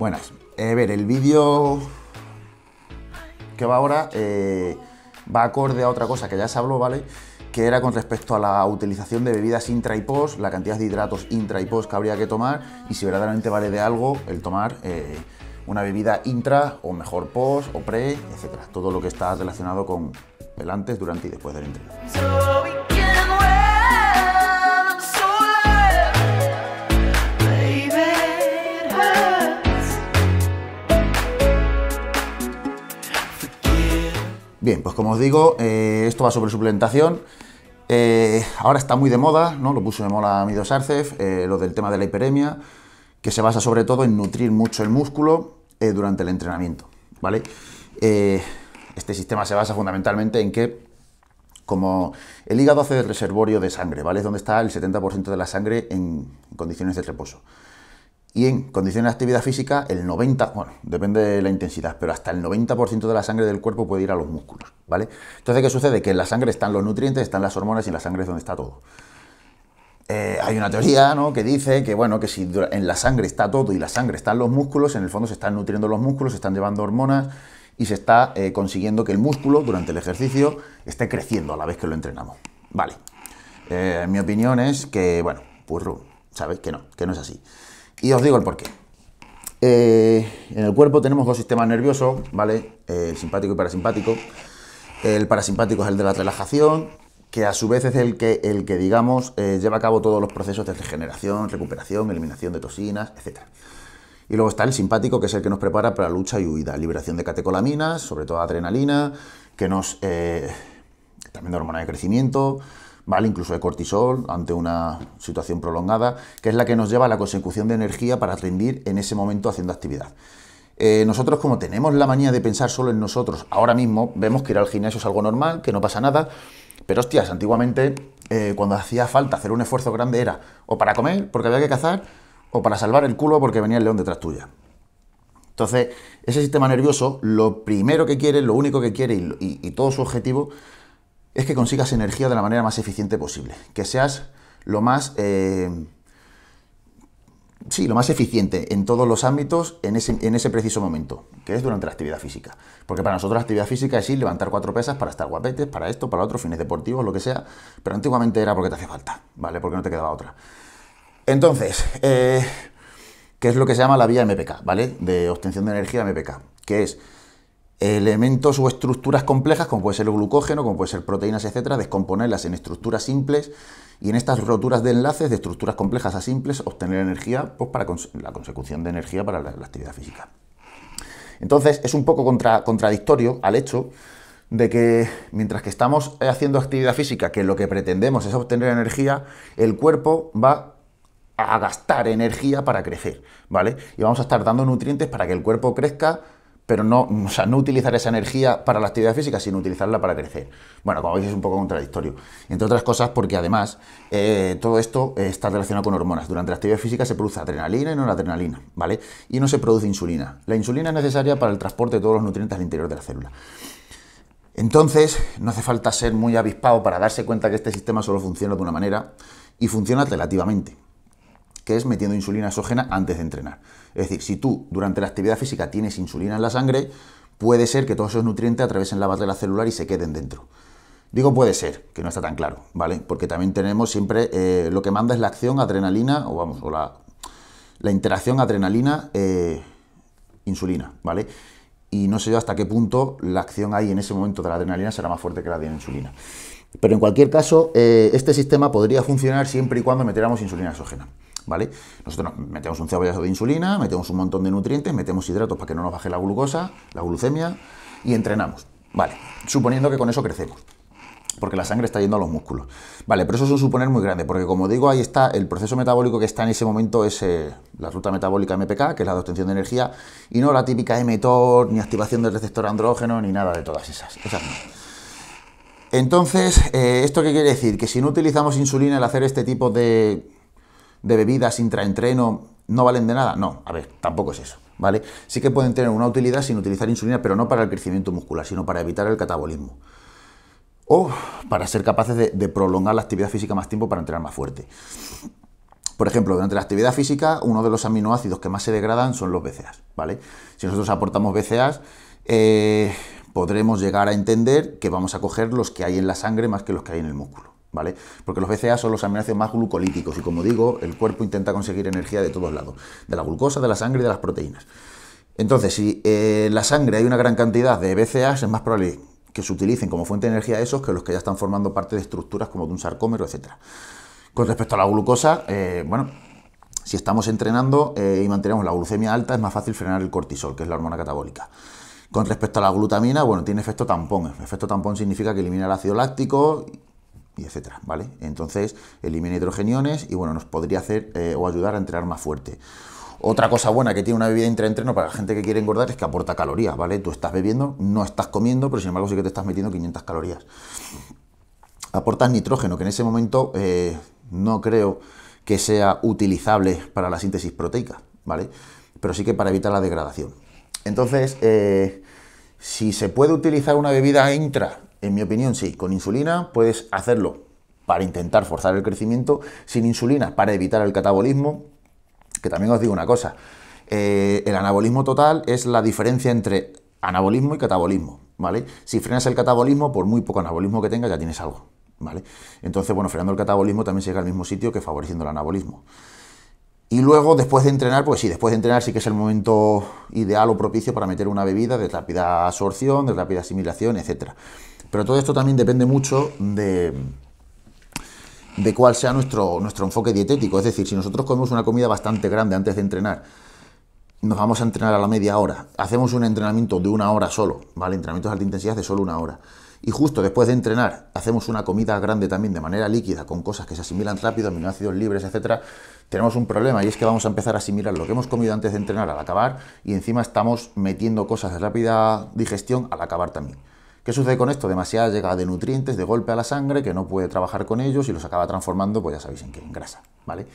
Buenas. Eh, ver, el vídeo que va ahora eh, va acorde a otra cosa que ya se habló, ¿vale? Que era con respecto a la utilización de bebidas intra y post, la cantidad de hidratos intra y post que habría que tomar y si verdaderamente vale de algo el tomar eh, una bebida intra o mejor post o pre, etcétera. Todo lo que está relacionado con el antes, durante y después del entrenamiento. Bien, pues como os digo, eh, esto va sobre suplementación. Eh, ahora está muy de moda, ¿no? Lo puso de moda Amido Sarcef, eh, lo del tema de la hiperemia, que se basa sobre todo en nutrir mucho el músculo durante el entrenamiento, ¿vale? este sistema se basa fundamentalmente en que, como el hígado hace el reservorio de sangre, ¿vale? Es donde está el 70% de la sangre en condiciones de reposo y en condiciones de actividad física el 90, bueno, depende de la intensidad, pero hasta el 90% de la sangre del cuerpo puede ir a los músculos, ¿vale? Entonces, ¿qué sucede? Que en la sangre están los nutrientes, están las hormonas y en la sangre es donde está todo. Eh, hay una teoría ¿no? que dice que, bueno, que si en la sangre está todo y la sangre están los músculos, en el fondo se están nutriendo los músculos, se están llevando hormonas y se está eh, consiguiendo que el músculo durante el ejercicio esté creciendo a la vez que lo entrenamos. Vale. Eh, mi opinión es que, bueno, pues ¿sabes? Que no, que no es así. Y os digo el porqué. Eh, en el cuerpo tenemos dos sistemas nerviosos, ¿vale? simpático y parasimpático. El parasimpático es el de la relajación, que a su vez es el que, el que digamos, eh, lleva a cabo todos los procesos de regeneración, recuperación, eliminación de toxinas, etc. Y luego está el simpático, que es el que nos prepara para lucha y huida, liberación de catecolaminas, sobre todo adrenalina, que nos... Eh, también de hormona de crecimiento, ¿vale? incluso de cortisol, ante una situación prolongada, que es la que nos lleva a la consecución de energía para rendir en ese momento haciendo actividad. Eh, nosotros como tenemos la manía de pensar solo en nosotros, ahora mismo vemos que ir al gimnasio es algo normal, que no pasa nada, pero hostias, antiguamente eh, cuando hacía falta hacer un esfuerzo grande era o para comer, porque había que cazar, o para salvar el culo porque venía el león detrás tuya. Entonces, ese sistema nervioso, lo primero que quiere, lo único que quiere y todo su objetivo es que consigas energía de la manera más eficiente posible, que seas lo más... Eh, sí, lo más eficiente en todos los ámbitos en ese, en ese, preciso momento, que es durante la actividad física. Porque para nosotros la actividad física es ir, levantar cuatro pesas para estar guapetes, para esto, para otro, fines deportivos, lo que sea, pero antiguamente era porque te hacía falta, ¿vale? Porque no te quedaba otra. Entonces, eh, ¿qué es lo que se llama la vía MPK, ¿vale? De obtención de energía MPK, que es elementos o estructuras complejas, como puede ser el glucógeno, como puede ser proteínas, etcétera, descomponerlas en estructuras simples y en estas roturas de enlaces de estructuras complejas a simples obtener energía pues, para la consecución de energía para la, actividad física. Entonces es un poco contradictorio al hecho de que mientras que estamos eh, haciendo actividad física, que lo que pretendemos es obtener energía, el cuerpo va a gastar energía para crecer, ¿vale? Y vamos a estar dando nutrientes para que el cuerpo crezca pero no, o sea, no utilizar esa energía para la actividad física, sino utilizarla para crecer. Bueno, como veis es un poco contradictorio. Entre otras cosas porque además eh, todo esto está relacionado con hormonas. Durante la actividad física se produce adrenalina y no la adrenalina, ¿vale? Y no se produce insulina. La insulina es necesaria para el transporte de todos los nutrientes al interior de la célula. Entonces, no hace falta ser muy avispado para darse cuenta que este sistema solo funciona de una manera y funciona relativamente que es metiendo insulina exógena antes de entrenar. Es decir, si tú durante la actividad física tienes insulina en la sangre, puede ser que todos esos nutrientes atravesen la la celular y se queden dentro. Digo puede ser, que no está tan claro, ¿vale? Porque también tenemos siempre eh, lo que manda es la acción adrenalina, o vamos, la, interacción adrenalina-insulina, eh, ¿vale? Y no sé yo hasta qué punto la acción ahí en ese momento de la adrenalina será más fuerte que la de la insulina. Pero en cualquier caso, eh, este sistema podría funcionar siempre y cuando metiéramos insulina exógena. ¿vale? Nosotros metemos un cebollazo de insulina, metemos un montón de nutrientes, metemos hidratos para que no nos baje la glucosa, la glucemia y entrenamos, ¿vale? Suponiendo que con eso crecemos porque la sangre está yendo a los músculos. Vale, pero eso es un suponer muy grande, porque como digo, ahí está el proceso metabólico que está en ese momento, es eh, la ruta metabólica MPK, que es la obtención de energía, y no la típica mTOR, ni activación del receptor andrógeno, ni nada de todas esas. esas no. Entonces, eh, ¿esto qué quiere decir? Que si no utilizamos insulina al hacer este tipo de de bebidas intraentreno no valen de nada. No, a ver, tampoco es eso, ¿vale? Sí que pueden tener una utilidad sin utilizar insulina, pero no para el crecimiento muscular, sino para evitar el catabolismo. O para ser capaces de, prolongar la actividad física más tiempo para entrenar más fuerte. Por ejemplo, durante la actividad física, uno de los aminoácidos que más se degradan son los BCAAs, ¿vale? Si nosotros aportamos BCAAs, eh, podremos llegar a entender que vamos a coger los que hay en la sangre más que los que hay en el músculo. ¿vale? Porque los BCA son los aminoácidos más glucolíticos y como digo, el cuerpo intenta conseguir energía de todos lados, de la glucosa, de la sangre y de las proteínas. Entonces, si en eh, la sangre hay una gran cantidad de BCA, es más probable que se utilicen como fuente de energía esos que los que ya están formando parte de estructuras como de un sarcómero, etc. Con respecto a la glucosa, eh, bueno, si estamos entrenando eh, y mantenemos la glucemia alta, es más fácil frenar el cortisol, que es la hormona catabólica. Con respecto a la glutamina, bueno, tiene efecto tampón. efecto tampón significa que elimina el ácido láctico y etcétera, ¿vale? Entonces elimina hidrogeniones y bueno, nos podría hacer eh, o ayudar a entrenar más fuerte. Otra cosa buena que tiene una bebida intraentreno para la gente que quiere engordar es que aporta calorías, ¿vale? Tú estás bebiendo, no estás comiendo, pero sin embargo sí que te estás metiendo 500 calorías. Aportas nitrógeno, que en ese momento eh, no creo que sea utilizable para la síntesis proteica, ¿vale? Pero sí que para evitar la degradación. Entonces, eh, si se puede utilizar una bebida intra en mi opinión, sí. Con insulina puedes hacerlo para intentar forzar el crecimiento, sin insulina para evitar el catabolismo, que también os digo una cosa, eh, el anabolismo total es la diferencia entre anabolismo y catabolismo, ¿vale? Si frenas el catabolismo, por muy poco anabolismo que tengas ya tienes algo, ¿vale? Entonces, bueno, frenando el catabolismo también se llega al mismo sitio que favoreciendo el anabolismo. Y luego, después de entrenar, pues sí, después de entrenar sí que es el momento ideal o propicio para meter una bebida de rápida absorción, de rápida asimilación, etc., pero todo esto también depende mucho de, cuál sea nuestro, enfoque dietético. Es decir, si nosotros comemos una comida bastante grande antes de entrenar, nos vamos a entrenar a la media hora, hacemos un entrenamiento de una hora solo, ¿vale? Entrenamientos de alta intensidad de solo una hora. Y justo después de entrenar, hacemos una comida grande también de manera líquida, con cosas que se asimilan rápido, aminoácidos libres, etcétera, tenemos un problema y es que vamos a empezar a asimilar lo que hemos comido antes de entrenar al acabar y encima estamos metiendo cosas de rápida digestión al acabar también. ¿Qué sucede con esto? Demasiada llega de nutrientes de golpe a la sangre que no puede trabajar con ellos y los acaba transformando, pues ya sabéis en qué, en grasa, ¿vale?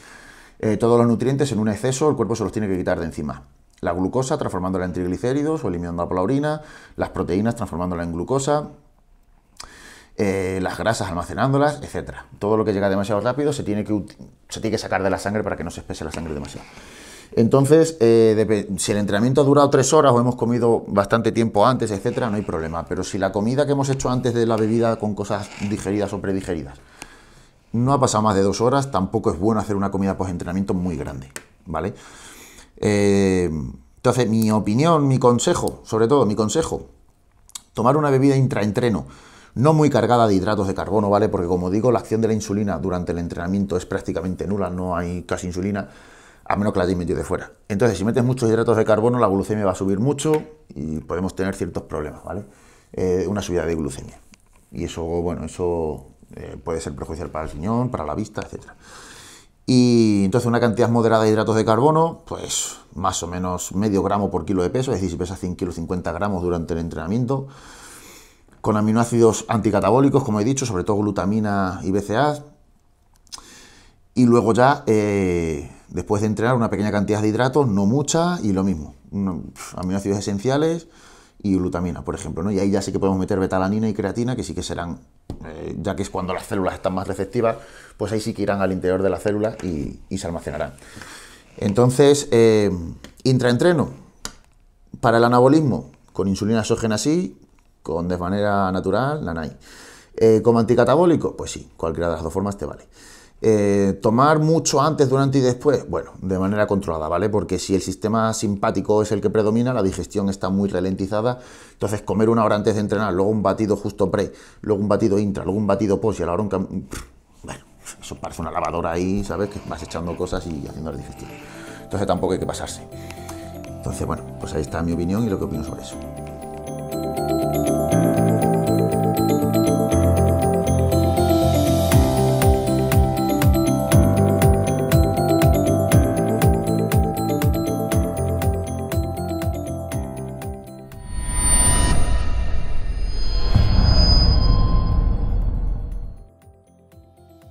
Eh, todos los nutrientes en un exceso el cuerpo se los tiene que quitar de encima. La glucosa transformándola en triglicéridos o eliminándola por la orina, las proteínas transformándola en glucosa, eh, las grasas almacenándolas, etc. Todo lo que llega demasiado rápido se tiene, que, se tiene que sacar de la sangre para que no se espese la sangre demasiado. Entonces, eh, si el entrenamiento ha durado tres horas o hemos comido bastante tiempo antes, etcétera, no hay problema. Pero si la comida que hemos hecho antes de la bebida con cosas digeridas o predigeridas no ha pasado más de dos horas, tampoco es bueno hacer una comida post-entrenamiento muy grande, ¿vale? Eh, entonces, mi opinión, mi consejo, sobre todo mi consejo, tomar una bebida intraentreno, no muy cargada de hidratos de carbono, ¿vale? Porque como digo, la acción de la insulina durante el entrenamiento es prácticamente nula, no hay casi insulina a menos que la hayáis metido de fuera. Entonces, si metes muchos hidratos de carbono, la glucemia va a subir mucho y podemos tener ciertos problemas, ¿vale? Eh, una subida de glucemia. Y eso, bueno, eso eh, puede ser perjudicial para el riñón, para la vista, etc. Y entonces una cantidad moderada de hidratos de carbono, pues más o menos medio gramo por kilo de peso, es decir, si pesas 100 kilos, 50 gramos durante el entrenamiento, con aminoácidos anticatabólicos, como he dicho, sobre todo glutamina y BCA, y luego ya... Eh, Después de entrenar una pequeña cantidad de hidratos, no mucha, y lo mismo, aminoácidos esenciales y glutamina, por ejemplo, ¿no? Y ahí ya sí que podemos meter betalanina y creatina, que sí que serán, eh, ya que es cuando las células están más receptivas, pues ahí sí que irán al interior de la célula y, se almacenarán. Entonces, eh, intraentreno, para el anabolismo, con insulina exógena sí, con de manera natural, la NAI. Eh, ¿Como anticatabólico? Pues sí, cualquiera de las dos formas te vale. Eh, tomar mucho antes, durante y después, bueno, de manera controlada, ¿vale? Porque si el sistema simpático es el que predomina, la digestión está muy ralentizada, entonces comer una hora antes de entrenar, luego un batido justo pre, luego un batido intra, luego un batido post y a la hora un... Mm, bueno, eso parece una lavadora ahí, ¿sabes? Que vas echando cosas y haciendo la digestión. Entonces tampoco hay que pasarse. Entonces, bueno, pues ahí está mi opinión y lo que opino sobre eso.